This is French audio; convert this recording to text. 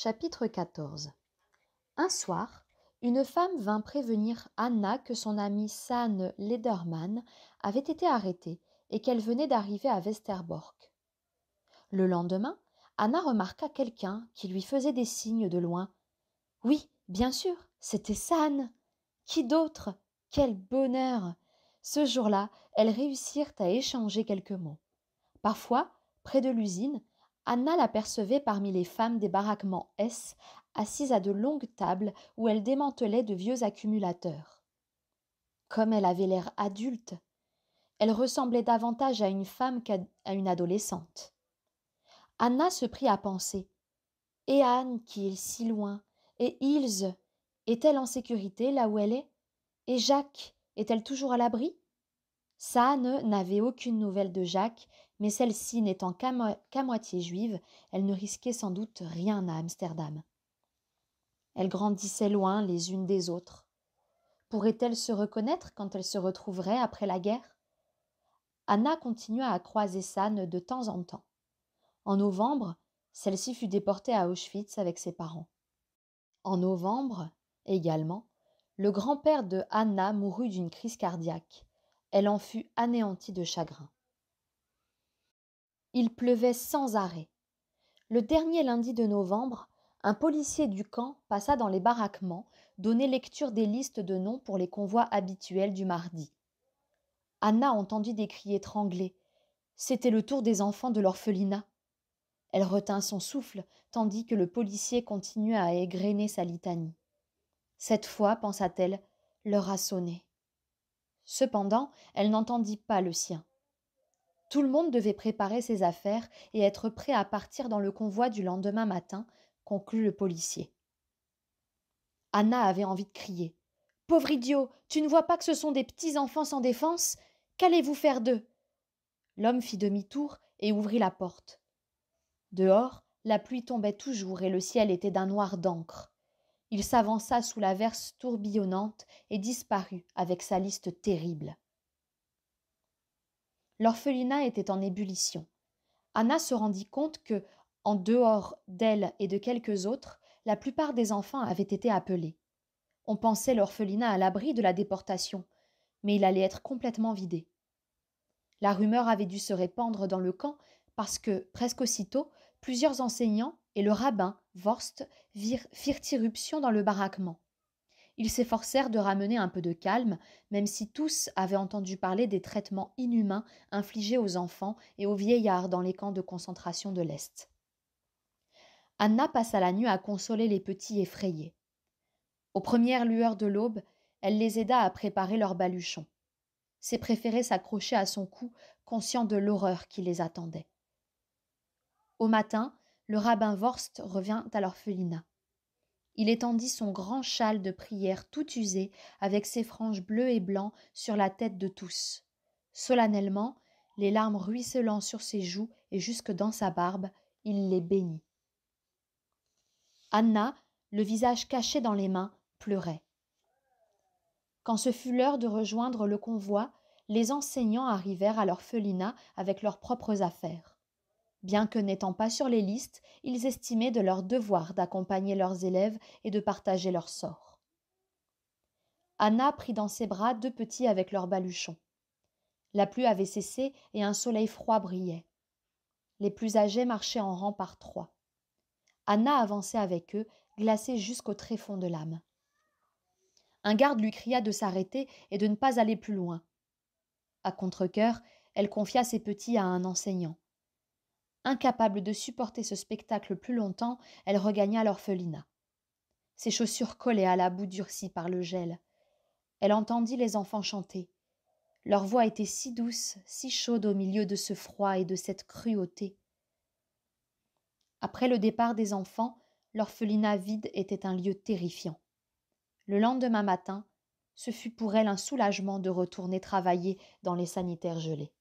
Chapitre 14 Un soir, une femme vint prévenir Anna que son amie San Lederman avait été arrêtée et qu'elle venait d'arriver à Westerbork. Le lendemain, Anna remarqua quelqu'un qui lui faisait des signes de loin. Oui, bien sûr, c'était San. Qui d'autre Quel bonheur Ce jour-là, elles réussirent à échanger quelques mots. Parfois, près de l'usine, Anna l'apercevait parmi les femmes des baraquements S, assises à de longues tables où elle démantelait de vieux accumulateurs. Comme elle avait l'air adulte, elle ressemblait davantage à une femme qu'à une adolescente. Anna se prit à penser. Et Anne, qui est si loin, et Ilse, est-elle en sécurité là où elle est Et Jacques, est-elle toujours à l'abri ne n'avait aucune nouvelle de Jacques mais celle-ci n'étant qu'à moitié juive, elle ne risquait sans doute rien à Amsterdam. Elles grandissaient loin les unes des autres. Pourraient-elles se reconnaître quand elles se retrouveraient après la guerre Anna continua à croiser Sanne de temps en temps. En novembre, celle-ci fut déportée à Auschwitz avec ses parents. En novembre, également, le grand-père de Anna mourut d'une crise cardiaque. Elle en fut anéantie de chagrin. Il pleuvait sans arrêt. Le dernier lundi de novembre, un policier du camp passa dans les baraquements, donner lecture des listes de noms pour les convois habituels du mardi. Anna entendit des cris étranglés. C'était le tour des enfants de l'orphelinat. Elle retint son souffle, tandis que le policier continua à égrener sa litanie. Cette fois, pensa-t-elle, l'heure a sonné. Cependant, elle n'entendit pas le sien. Tout le monde devait préparer ses affaires et être prêt à partir dans le convoi du lendemain matin, conclut le policier. Anna avait envie de crier. Pauvre idiot, tu ne vois pas que ce sont des petits enfants sans défense? Qu'allez-vous faire d'eux? L'homme fit demi-tour et ouvrit la porte. Dehors, la pluie tombait toujours et le ciel était d'un noir d'encre. Il s'avança sous la verse tourbillonnante et disparut avec sa liste terrible l'orphelinat était en ébullition. Anna se rendit compte que, en dehors d'elle et de quelques autres, la plupart des enfants avaient été appelés. On pensait l'orphelinat à l'abri de la déportation, mais il allait être complètement vidé. La rumeur avait dû se répandre dans le camp parce que, presque aussitôt, plusieurs enseignants et le rabbin, Vorst, firent irruption dans le baraquement. Ils s'efforcèrent de ramener un peu de calme, même si tous avaient entendu parler des traitements inhumains infligés aux enfants et aux vieillards dans les camps de concentration de l'Est. Anna passa la nuit à consoler les petits effrayés. Aux premières lueurs de l'aube, elle les aida à préparer leurs baluchons. Ses préférés s'accrochaient à son cou, conscients de l'horreur qui les attendait. Au matin, le rabbin Vorst revint à l'orphelinat. Il étendit son grand châle de prière tout usé, avec ses franges bleues et blancs, sur la tête de tous. Solennellement, les larmes ruisselant sur ses joues et jusque dans sa barbe, il les bénit. Anna, le visage caché dans les mains, pleurait. Quand ce fut l'heure de rejoindre le convoi, les enseignants arrivèrent à l'orphelinat avec leurs propres affaires. Bien que n'étant pas sur les listes, ils estimaient de leur devoir d'accompagner leurs élèves et de partager leur sort. Anna prit dans ses bras deux petits avec leurs baluchons. La pluie avait cessé et un soleil froid brillait. Les plus âgés marchaient en rang par trois. Anna avançait avec eux, glacée jusqu'au tréfonds de l'âme. Un garde lui cria de s'arrêter et de ne pas aller plus loin. À contre elle confia ses petits à un enseignant. Incapable de supporter ce spectacle plus longtemps, elle regagna l'orphelinat. Ses chaussures collaient à la boue durcie par le gel. Elle entendit les enfants chanter. Leur voix était si douce, si chaude au milieu de ce froid et de cette cruauté. Après le départ des enfants, l'orphelinat vide était un lieu terrifiant. Le lendemain matin, ce fut pour elle un soulagement de retourner travailler dans les sanitaires gelés.